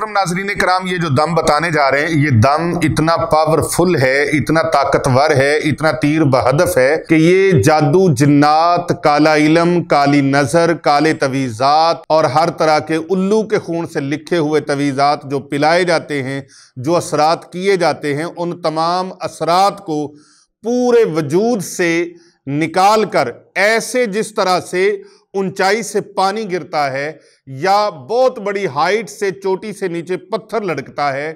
मोहतरम नाजरीन कराम ये जो दम बताने जा रहे हैं ये दम इतना पावरफुल है इतना ताकतवर है इतना तीर बहदफ है कि ये जादू जन्नात काला इलम काली नजर काले तवीज़ात और हर तरह के उल्लू के खून से लिखे हुए तवीज़ात जो पिलाए जाते हैं जो असरात किए जाते हैं उन तमाम असरात को पूरे वजूद से निकाल कर ऐसे जिस तरह से ऊंचाई से पानी गिरता है या बहुत बड़ी हाइट से चोटी से नीचे पत्थर लड़कता है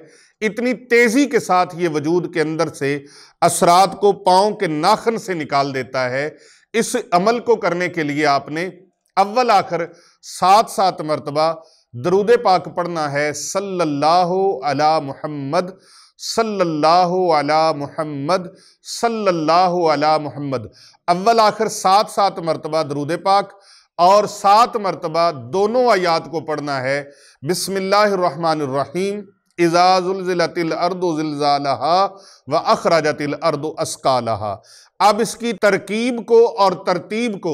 इतनी तेजी के साथ ये वजूद के अंदर से असरात को पाँव के नाखन से निकाल देता है इस अमल को करने के लिए आपने अव्वल आखिर सात सात मरतबा दरूद पाक पढ़ना है सल्लल्लाहु अला मुहम्मद सल्लल्लाहु अला मुहम्मद सल्लल्लाहु अला मुहम्मद अव्वल आखिर सात सात मरतबा दरूद पाक और सात मरतबा दोनों आयात को पढ़ना है बिसमीम इजाजुलजिलतिल अर्द जिलजालहा व अखराजतिल अर्द अस्कालहा अब इसकी तरकीब को और तरतीब को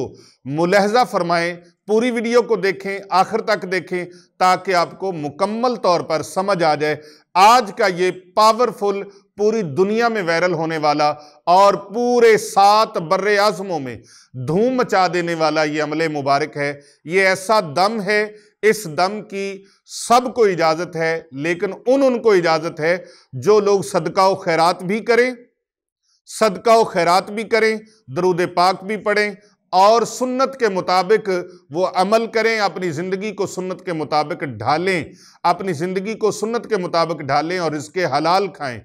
मुलहजा फरमाएं पूरी वीडियो को देखें आखिर तक देखें ताकि आपको मुकम्मल तौर पर समझ आ जाए आज का ये पावरफुल पूरी दुनिया में वायरल होने वाला और पूरे सात बर आजमों में धूम मचा देने वाला ये अमले मुबारक है ये ऐसा दम है इस दम की सबको इजाज़त है लेकिन उन उनको इजाज़त है जो लोग सदका खैरात भी करें सदका खैरात भी करें दरूद पाक भी पढ़ें और सुन्नत के मुताबिक वो अमल करें अपनी ज़िंदगी को सुन्नत के मुताबिक ढालें अपनी ज़िंदगी को सुन्नत के मुताबिक ढालें और इसके हलाल खाएं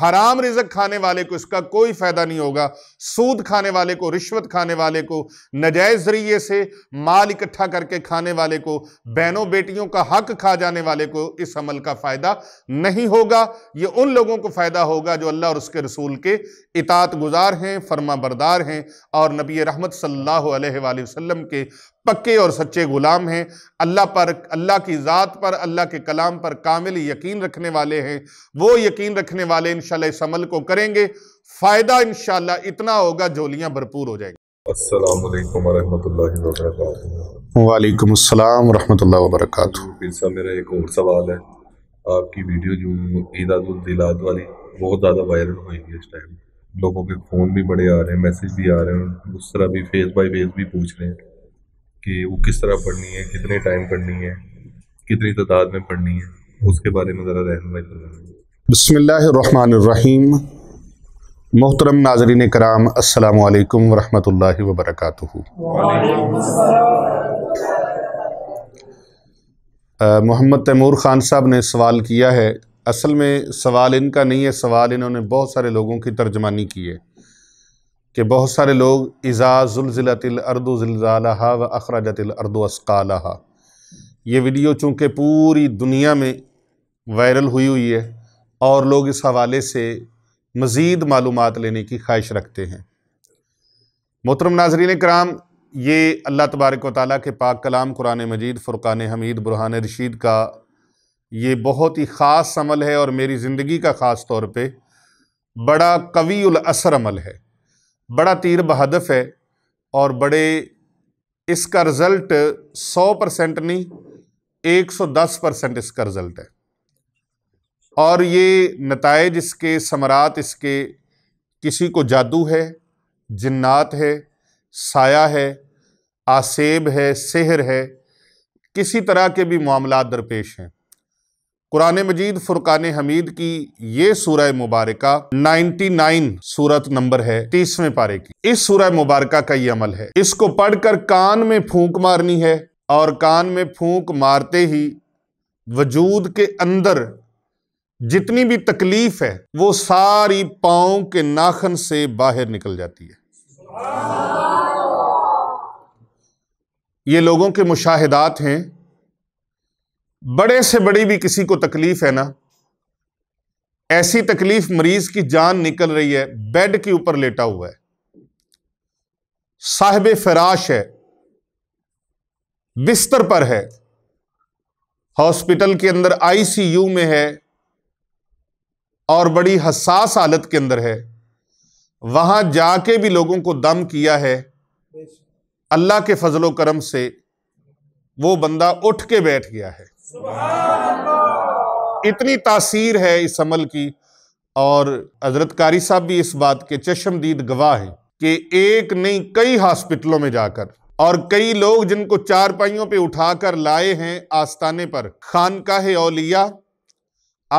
हराम रिजक खाने वाले को इसका कोई फायदा नहीं होगा सूद खाने वाले को रिश्वत खाने वाले को नजायज जरिए से माल इकट्ठा करके खाने वाले को बहनों बेटियों का हक खा जाने वाले को इस अमल का फायदा नहीं होगा ये उन लोगों को फायदा होगा जो अल्लाह और उसके रसूल के इतात गुजार हैं फर्मा बरदार हैं और नबी रहमत सल्लल्लाहु अलैहि वसल्लम के पक्के और सच्चे गुलाम हैं अल्लाह पर अल्लाह की ज़ात पर अल्लाह के कलाम पर कामिल यकीन रखने वाले हैं वो यकीन रखने वाले इन इस अमल को करेंगे फ़ायदा इन इतना होगा झोलियाँ भरपूर हो जाएंगी वालेकुम अस्सलाम वर्क वालेकुम अस्सलाम वरहमल मेरा एक और सवाल है आपकी वीडियो जो ईदाद वाली बहुत ज़्यादा वायरल हुई है इस टाइम लोगों के फ़ोन भी बड़े आ रहे हैं मैसेज भी आ रहे हैं उस तरह भी फेस बाई फेस भी पूछ रहे हैं कि वो किस तरह पढ़नी है कितने टाइम पढ़नी है कितनी तादाद में पढ़नी है उसके बारे में ज़रा रहनमाई बसमान रहीम मोहतरम नाजरीन कराम अल्लाम असलकम वरहमल वबरक मोहम्मद तैमूर ख़ान साहब ने सवाल किया है असल में सवाल इनका नहीं है सवाल इन्होंने बहुत सारे लोगों की तर्जमानी की है कि बहुत सारे लोग इज़ाज़ुलज़िलतिलरदो ज़िलज़ाला व अखराजतिलरदो असकाला ये वीडियो चूँकि पूरी दुनिया में वायरल हुई हुई है और लोग इस हवाले से मज़ीद मालूम लेने की ख्वाहिश रखते हैं मोहतरम नाजरीन कराम ये अल्लाह तबारक वाली के पाक कलाम कुरान मजीद फ़ुरक़ान हमीद बुरहान रशीद का ये बहुत ही ख़ास अमल है और मेरी ज़िंदगी का ख़ास तौर पर बड़ा कवील असर अमल है बड़ा तीर बहादुर है और बड़े इसका रिज़ल्ट 100 परसेंट नहीं 110 परसेंट इसका रिज़ल्ट है और ये नतज इसके समरात इसके किसी को जादू है जन्नात है साया है आसेब है सेहर है किसी तरह के भी मामला दरपेश हैं कुरान मजीद फुरकान हमीद की ये सूरह मुबारक 99 सूरत नंबर है तीसवें पारे की इस सूरह मुबारक का ये अमल है इसको पढ़कर कान में फूंक मारनी है और कान में फूंक मारते ही वजूद के अंदर जितनी भी तकलीफ है वो सारी पाओ के नाखन से बाहर निकल जाती है ये लोगों के मुशाहदात हैं बड़े से बड़ी भी किसी को तकलीफ है ना ऐसी तकलीफ मरीज की जान निकल रही है बेड के ऊपर लेटा हुआ है साहिब फराश है बिस्तर पर है हॉस्पिटल के अंदर आईसीयू में है और बड़ी हसास हालत के अंदर है वहां जाके भी लोगों को दम किया है अल्लाह के फजलो करम से वो बंदा उठ के बैठ गया है इतनी तासीर है इस अमल की और हजरत कारी साहब भी इस बात के चश्मदीद गवाह हैं कि एक नहीं कई हॉस्पिटलों में जाकर और कई लोग जिनको चार पाइयों पे उठाकर लाए हैं आस्ताने पर खानकाह औलिया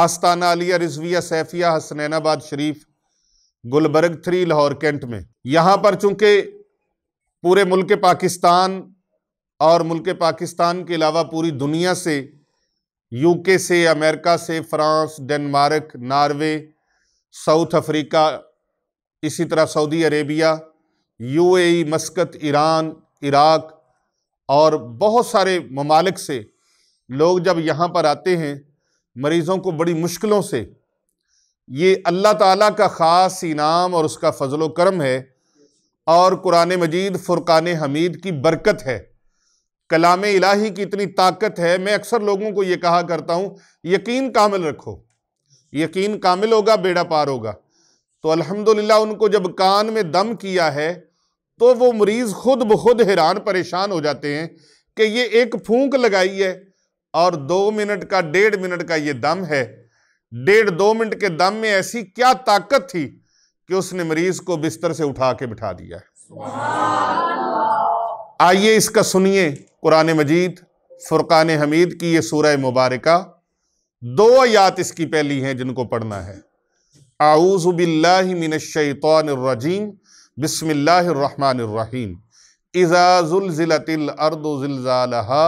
आस्ताना अलिया रिजविया सैफिया हसनैनाबाद शरीफ गुलबर्ग थ्री लाहौर कैंट में यहाँ पर चूंकि पूरे मुल्क पाकिस्तान और मुल्क पाकिस्तान के अलावा पूरी दुनिया से यूके से अमेरिका से France Denmark Norway South Africa इसी तरह Saudi Arabia UAE Muscat Iran Iraq और बहुत सारे ममालिक से लोग जब यहाँ पर आते हैं मरीज़ों को बड़ी मुश्किलों से ये अल्लाह ताला का ख़ास इनाम और उसका फ़जलोक्रम करम है और कुरान मजीद फ़ुरक़ान हमीद की बरकत है कलाम इलाही की इतनी ताकत है मैं अक्सर लोगों को ये कहा करता हूँ यकीन कामिल रखो यकीन कामिल होगा बेड़ा पार होगा तो अल्हम्दुलिल्लाह उनको जब कान में दम किया है तो वो मरीज़ खुद ब खुद हैरान परेशान हो जाते हैं कि ये एक फूंक लगाई है और दो मिनट का डेढ़ मिनट का ये दम है डेढ़ दो मिनट के दम में ऐसी क्या ताकत थी कि उसने मरीज को बिस्तर से उठा के बिठा दिया है आइए इसका सुनिए कुरान मजीद फ़ुरक़ान हमीद की ये सूरह मुबारक दो आयात इसकी पहली हैं जिनको पढ़ना है आऊज़बिल्लिमिनशैतरजीम बसमिल्लाम इज़ाज़ुलज़िलतिलअर्दुलज़ालहा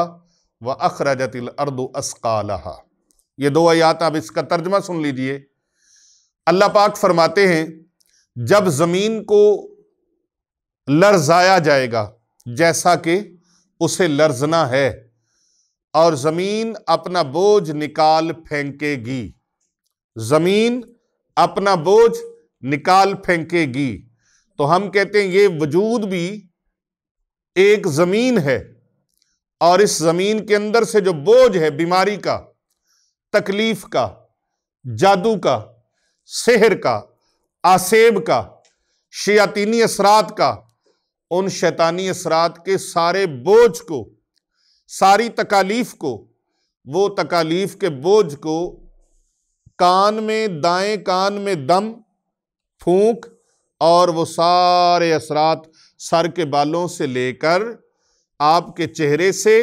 व अखरजतिलअर्द असकालहा ये दो आयात आप इसका तर्जमा सुन लीजिए अल्लाह पाक फरमाते हैं जब ज़मीन को लर्जाया जाएगा जैसा कि उसे लर्जना है और ज़मीन अपना बोझ निकाल फेंकेगी ज़मीन अपना बोझ निकाल फेंकेगी तो हम कहते हैं ये वजूद भी एक ज़मीन है और इस ज़मीन के अंदर से जो बोझ है बीमारी का तकलीफ़ का जादू का सेहर का आसेब का शयातीनी असरात का उन शैतानी असरात के सारे बोझ को सारी तकालीफ को वो तकालीफ के बोझ को कान में दाएं कान में दम फूंक और वो सारे असरात सर के बालों से लेकर आपके चेहरे से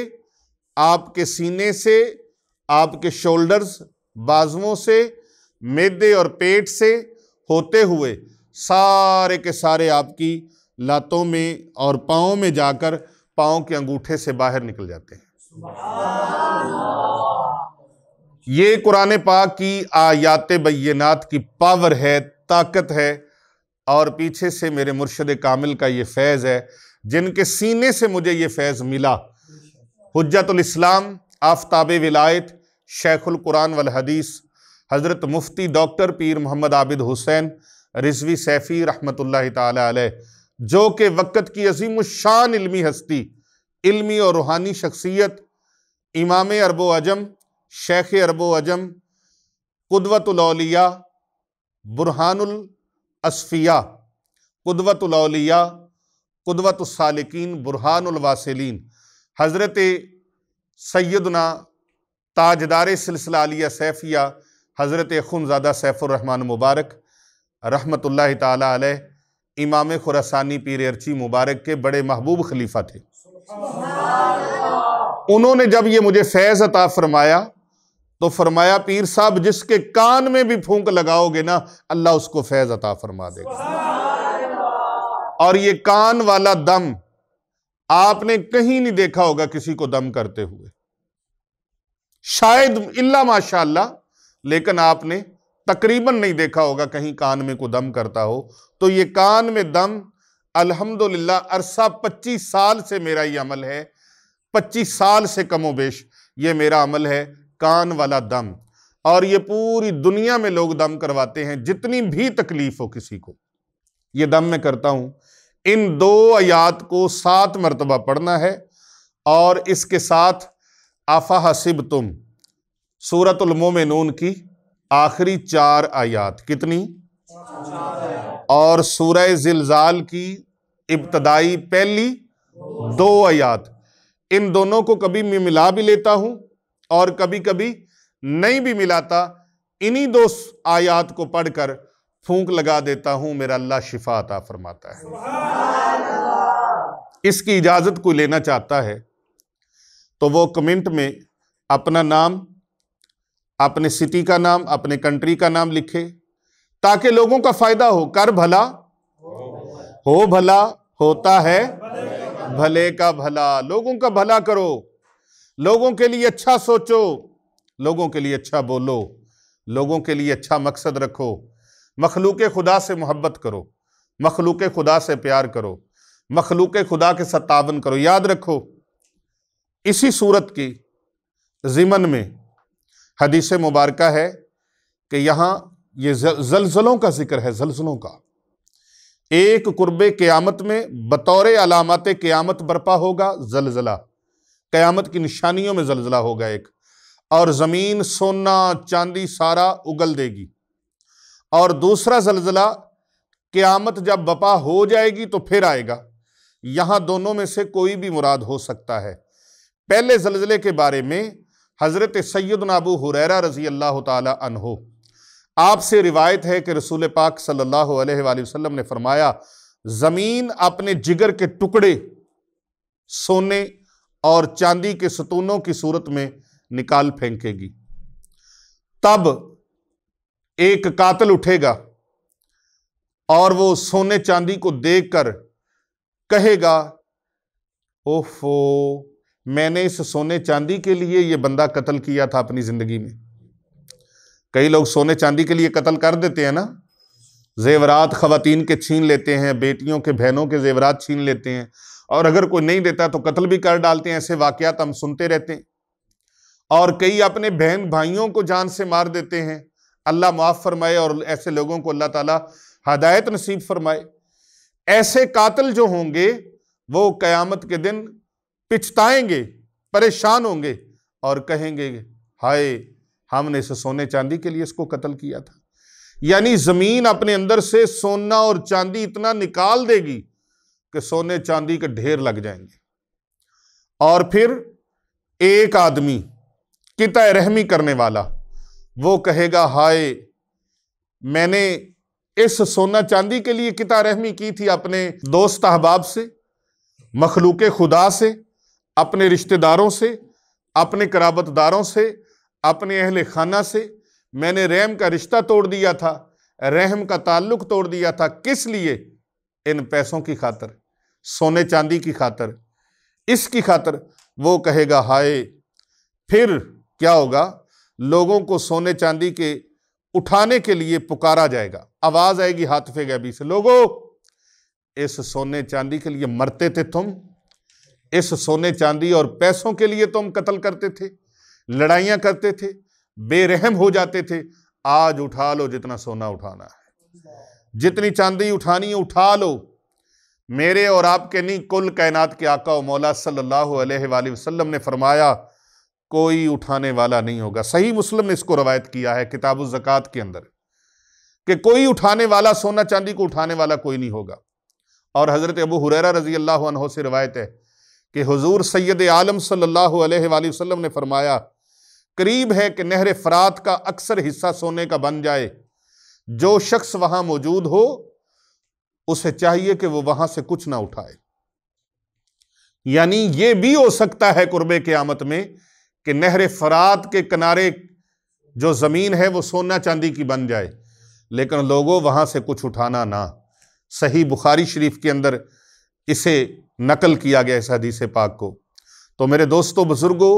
आपके सीने से आपके शोल्डर्स बाजुओं से मेदे और पेट से होते हुए सारे के सारे आपकी लातों में और पाओ में जाकर पाओ के अंगूठे से बाहर निकल जाते हैं ये कुरान पाक की आयात बैनात की पावर है ताकत है और पीछे से मेरे मुर्शद कामिल का ये फैज़ है जिनके सीने से मुझे ये फैज़ मिला हजतलाम आफ्ताब विलायत शेखुल कुरान वल हदीस हज़रत मुफ्ती डॉक्टर पीर मोहम्मद आबिद हुसैन रिजवी सैफ़ी रहमत ला तै जो कि वक़्त की अजीम शान इलमी हस्ती इलमी और रूहानी शख्सियत इमाम अरबो अजम शेख अरबो अजम कुदवतलौलिया बुरहानसफ़िया कुदवतलौलिया कदवतसालकिन बुरहानवासलिन हज़रत सैदना ताजदार सिलसिला सैफिया हज़रत खुनजादा सैफ़ुररहमान मुबारक रहमत ला इमाम खुरासानी पीर अर्ची मुबारक के बड़े महबूब खलीफा थे उन्होंने जब ये मुझे फैज़ अता फरमाया तो फरमाया पीर साहब जिसके कान में भी फूंक लगाओगे ना अल्लाह उसको फैज़ अता फरमा देगा और ये कान वाला दम आपने कहीं नहीं देखा होगा किसी को दम करते हुए शायद इल्ला माशाल्लाह लेकिन आपने तकरीबन नहीं देखा होगा कहीं कान में को दम करता हो तो ये कान में दम अल्हम्दुलिल्लाह अरसा 25 साल से मेरा ये अमल है 25 साल से कमो बेश ये मेरा अमल है कान वाला दम और ये पूरी दुनिया में लोग दम करवाते हैं जितनी भी तकलीफ हो किसी को ये दम मैं करता हूँ इन दो आयात को सात मरतबा पढ़ना है और इसके साथ आफा हसिब तुम सूरतुलमोमिनून की आखिरी चार आयात कितनी और सूर जिलजाल की इब्तदाई पहली दो आयात इन दोनों को कभी मैं मिला भी लेता हूं और कभी कभी नहीं भी मिलाता इन्हीं दो आयात को पढ़कर फूंक लगा देता हूं मेरा अल्लाह शिफा अता फरमाता है इसकी इजाज़त कोई लेना चाहता है तो वो कमेंट में अपना नाम अपने सिटी का नाम अपने कंट्री का नाम लिखे ताकि लोगों का फायदा हो कर भला हो भला होता है भले का भला लोगों का भला करो लोगों के लिए अच्छा सोचो लोगों के लिए अच्छा बोलो लोगों के लिए अच्छा मकसद रखो मखलूक खुदा से मोहब्बत करो मखलूक खुदा से प्यार करो मखलूक खुदा के सत्तावन करो याद रखो इसी सूरत की ज़िमन में हदीस मुबारक है कि यहाँ ये जलजलों का जिक्र है जलजलों का एक कुर्ब क्यामत में बतौर अलामत क्यामत बरपा होगा जलजला क्यामत की निशानियों में जलजला होगा एक और ज़मीन सोना चांदी सारा उगल देगी और दूसरा जलजला क़्यामत जब बपा हो जाएगी तो फिर आएगा यहाँ दोनों में से कोई भी मुराद हो सकता है पहले जलजले के बारे में हज़रत सैद नबू हुररा रज़ी अल्लाह तहो आपसे रिवायत है कि रसूल पाक सल्ला वसम ने फरमाया ज़मीन अपने जिगर के टुकड़े सोने और चांदी के सतूनों की सूरत में निकाल फेंकेगी तब एक कातल उठेगा और वो सोने चांदी को देखकर कहेगा ओफो मैंने इस सोने चांदी के लिए ये बंदा कत्ल किया था अपनी ज़िंदगी में कई लोग सोने चांदी के लिए कत्ल कर देते हैं ना जेवरात ख़वातीन के छीन लेते हैं बेटियों के बहनों के जेवरात छीन लेते हैं और अगर कोई नहीं देता तो कत्ल भी कर डालते हैं ऐसे वाक़ात हम सुनते रहते हैं और कई अपने बहन भाइयों को जान से मार देते हैं अल्लाह माफ़ फरमाए और ऐसे लोगों को अल्लाह ताला हदायत नसीब फरमाए ऐसे कातल जो होंगे वो क़यामत के दिन पिछताएंगे परेशान होंगे और कहेंगे हाय हमने इसे सोने चांदी के लिए इसको कत्ल किया था यानी जमीन अपने अंदर से सोना और चांदी इतना निकाल देगी कि सोने चांदी के ढेर लग जाएंगे और फिर एक आदमी किता रहमी करने वाला वो कहेगा हाय मैंने इस सोना चांदी के लिए किता रहमी की थी अपने दोस्त अहबाब से मखलूक खुदा से अपने रिश्तेदारों से अपने कराबतदारों से अपने अहल खाना से मैंने रहम का रिश्ता तोड़ दिया था रहम का ताल्लुक तोड़ दिया था किस लिए इन पैसों की खातर सोने चांदी की खातर इसकी खातर वो कहेगा हाय फिर क्या होगा लोगों को सोने चांदी के उठाने के लिए पुकारा जाएगा आवाज आएगी हाथ हाथफे गैबी से लोगों इस सोने चांदी के लिए मरते थे तुम इस सोने चांदी और पैसों के लिए तुम तो कत्ल करते थे लड़ाइयाँ करते थे बेरहम हो जाते थे आज उठा लो जितना सोना उठाना है जितनी चांदी उठानी है उठा लो मेरे और आपके नहीं कुल कायनात के आका मौला सल्लल्लाहु अलैहि वसल्लम ने फरमाया कोई उठाने वाला नहीं होगा सही मुस्लिम ने इसको रवायत किया है किताब ज़क़़त के अंदर कि कोई उठाने वाला सोना चांदी को उठाने वाला कोई नहीं होगा और हज़रत अबू हुररा रजी अल्लाह से रवायत है कि हुजूर सैयद आलम सल्लल्लाहु अलैहि वसल्लम ने फरमाया करीब है कि नहर फरात का अक्सर हिस्सा सोने का बन जाए जो शख्स वहां मौजूद हो उसे चाहिए कि वो वहां से कुछ ना उठाए यानी ये भी हो सकता है कुर्बे के आमत में कि नहर फरात के किनारे जो ज़मीन है वो सोना चांदी की बन जाए लेकिन लोगों वहाँ से कुछ उठाना ना सही बुखारी शरीफ के अंदर इसे नकल किया गया इस हदीस पाक को तो मेरे दोस्तों बुज़ुर्गों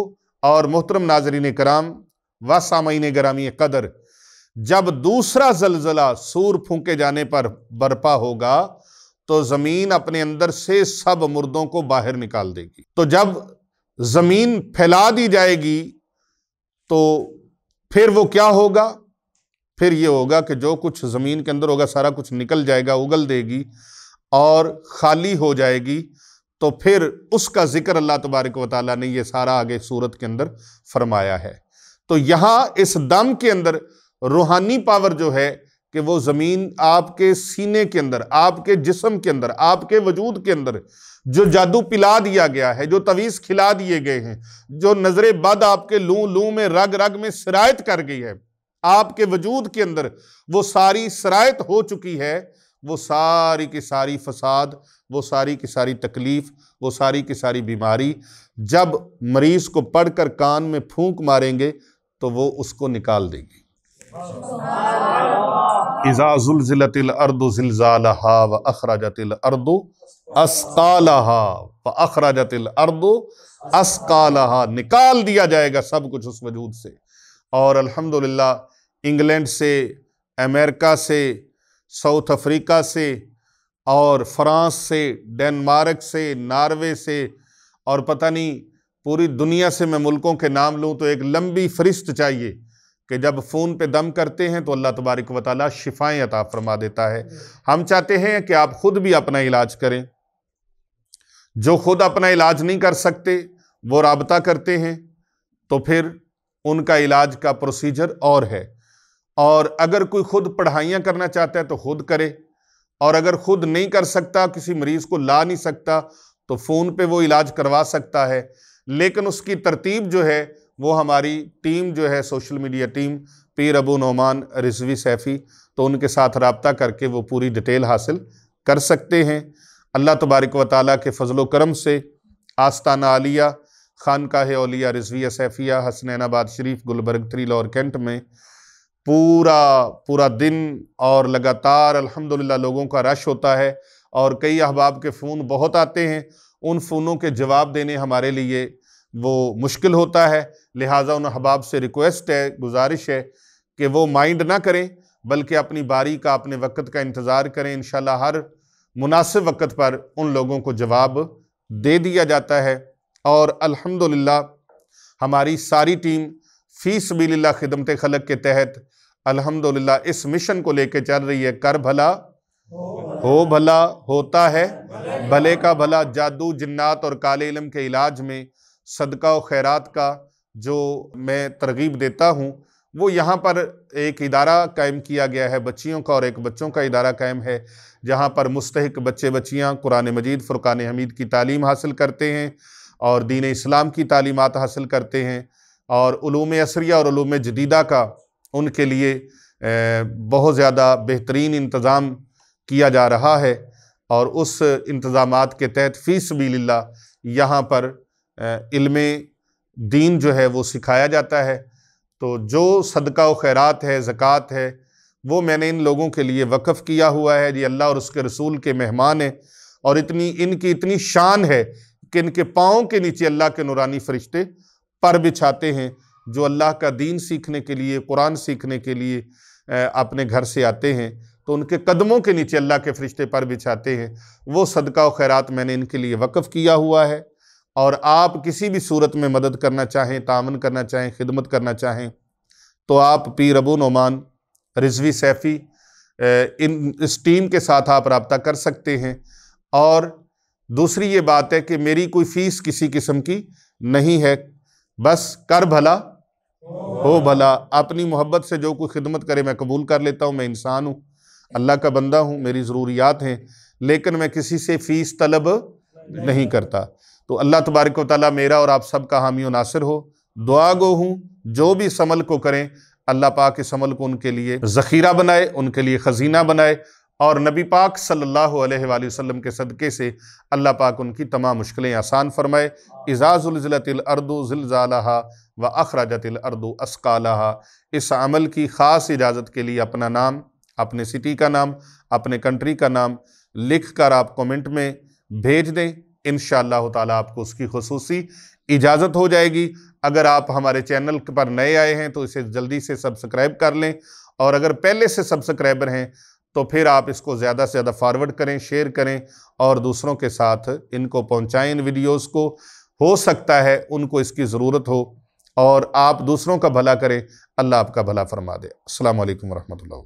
और मोहतरम नाजरीन कराम व सामीन ग्रामी कदर जब दूसरा जलजला सूर फूके जाने पर बर्पा होगा तो ज़मीन अपने अंदर से सब मुर्दों को बाहर निकाल देगी तो जब ज़मीन फैला दी जाएगी तो फिर वो क्या होगा फिर ये होगा कि जो कुछ ज़मीन के अंदर होगा सारा कुछ निकल जाएगा उगल देगी और खाली हो जाएगी तो फिर उसका जिक्र अल्लाह तबारक वाली ने यह सारा आगे सूरत के अंदर फरमाया है तो यहाँ इस दम के अंदर रूहानी पावर जो है कि वो ज़मीन आपके सीने के अंदर आपके जिसम के अंदर आपके वजूद के अंदर जो जादू पिला दिया गया है जो तवीज़ खिला दिए गए हैं जो नज़र बद आपके लू लू में रग रग में शरायत कर गई है आपके वजूद के अंदर वो सारी शरायत हो चुकी है वो सारी की सारी फसाद वो सारी की सारी तकलीफ़ वो सारी की सारी बीमारी जब मरीज़ को पढ़कर कान में फूंक मारेंगे तो वो उसको निकाल देगी ज़िलतिल अर्दु जिलजाला व अखराजतिल अर्दु अस्कालहा व अखराजतिल अर्दु अस्कालहा निकाल दिया जाएगा सब कुछ उस वजूद से और अल्हम्दुलिल्लाह इंग्लैंड से अमेरिका से साउथ अफ्रीका से और फ्रांस से डेनमार्क से नॉर्वे से और पता नहीं पूरी दुनिया से मैं मुल्कों के नाम लूँ तो एक लंबी फरिस्त चाहिए कि जब फ़ोन पे दम करते हैं तो अल्लाह तबारक व ताली शिफाएँ अता फरमा देता है हम चाहते हैं कि आप ख़ुद भी अपना इलाज करें जो खुद अपना इलाज नहीं कर सकते वो रबता करते हैं तो फिर उनका इलाज का प्रोसीजर और है और अगर कोई खुद पढ़ाइयाँ करना चाहता है तो खुद करे और अगर खुद नहीं कर सकता किसी मरीज़ को ला नहीं सकता तो फ़ोन पे वो इलाज करवा सकता है लेकिन उसकी तरतीब जो है वो हमारी टीम जो है सोशल मीडिया टीम पीर अबू नौमान रिजवी सैफ़ी तो उनके साथ रबता करके वो पूरी डिटेल हासिल कर सकते हैं अल्लाह तबारक व ताली के फजलो करम से आस्ताना आलिया खानकाह ओलिया रिजविया सैफ़िया हसनैनाबाद शरीफ गुलबर्ग थ्री लाहौर कैंट में पूरा पूरा दिन और लगातार अल्हम्दुलिल्लाह लोगों का रश होता है और कई अहबाब के फ़ोन बहुत आते हैं उन फ़ोनों के जवाब देने हमारे लिए वो मुश्किल होता है लिहाजा उन अहबाब से रिक्वेस्ट है गुजारिश है कि वो माइंड ना करें बल्कि अपनी बारी का अपने वक़्त का इंतज़ार करें इन हर मुनासिब वक़्त पर उन लोगों को जवाब दे दिया जाता है और अल्हम्दुलिल्लाह हमारी सारी टीम फ़ीस बिल्ला खिदमत खलक के तहत अल्हम्दुलिल्लाह इस मिशन को लेकर चल रही है कर भला हो भला होता है भले का भला जादू जन्नात और काले इलम के इलाज में सदका और खैरात का जो मैं तरगीब देता हूँ वो यहाँ पर एक इदारा कायम किया गया है बच्चियों का और एक बच्चों का इदारा कायम है जहाँ पर मुस्तक बच्चे बच्चियाँ कुरान मजीद फुरकान हमीद की तालीम हासिल करते हैं और दीन इस्लाम की तालीमत हासिल करते हैं और असरिया और जदीदा का उनके लिए बहुत ज़्यादा बेहतरीन इंतज़ाम किया जा रहा है और उस इंतज़ाम के तहत फ़ीस बिल्ला यहाँ पर इल्म दीन जो है वो सिखाया जाता है तो जो सदका व खैरात है ज़क़़त है वो मैंने इन लोगों के लिए वक़ किया हुआ है ये अल्लाह और उसके रसूल के मेहमान हैं और इतनी इनकी इतनी शान है कि इनके पाँव के नीचे अल्लाह के नुरानी फरिश्ते पर बिछाते हैं जो अल्लाह का दीन सीखने के लिए कुरान सीखने के लिए अपने घर से आते हैं तो उनके कदमों के नीचे अल्लाह के फरिश्ते पर बिछाते हैं वो सदका व खैरात मैंने इनके लिए वक़ किया हुआ है और आप किसी भी सूरत में मदद करना चाहें तामन करना चाहें खिदमत करना चाहें तो आप पी रबू नुमान रिजवी सैफ़ी इन इस टीम के साथ आप रबता कर सकते हैं और दूसरी ये बात है कि मेरी कोई फ़ीस किसी किस्म की नहीं है बस कर भला हो भला अपनी मोहब्बत से जो कोई खिदमत करे मैं कबूल कर लेता हूँ मैं इंसान हूँ अल्लाह का बंदा हूँ मेरी ज़रूरियात हैं लेकिन मैं किसी से फ़ीस तलब नहीं करता तो अल्लाह तबारक ताली मेरा और आप सब का हामी व नासिर हो दुआ गो हूँ जो भी इस अमल को करें अल्लाह पाक इस अमल को उनके लिए ज़ख़ीरा बनाए उनके लिए ख़जीना बनाए और नबी पाक सल्लल्लाहु अलैहि वसल्लम के सदक़े से अल्लाह पाक उनकी तमाम मुश्किलें आसान फ़रमाए इजाज़ुलज़लतरदो ज़िलज़ाला व अखराजतरदो असकाला इस अमल की ख़ास इजाज़त के लिए अपना नाम अपने सिटी का नाम अपने कंट्री का नाम लिख कर आप कमेंट में भेज दें इन ताला आपको उसकी खसूसी इजाज़त हो जाएगी अगर आप हमारे चैनल पर नए आए हैं तो इसे जल्दी से सब्सक्राइब कर लें और अगर पहले से सब्सक्राइबर हैं तो फिर आप इसको ज़्यादा से ज़्यादा फॉरवर्ड करें शेयर करें और दूसरों के साथ इनको पहुँचाएँ इन वीडियोज़ को हो सकता है उनको इसकी ज़रूरत हो और आप दूसरों का भला करें अल्लाह आपका भला फरमा दे अल्लाम वरह वर्क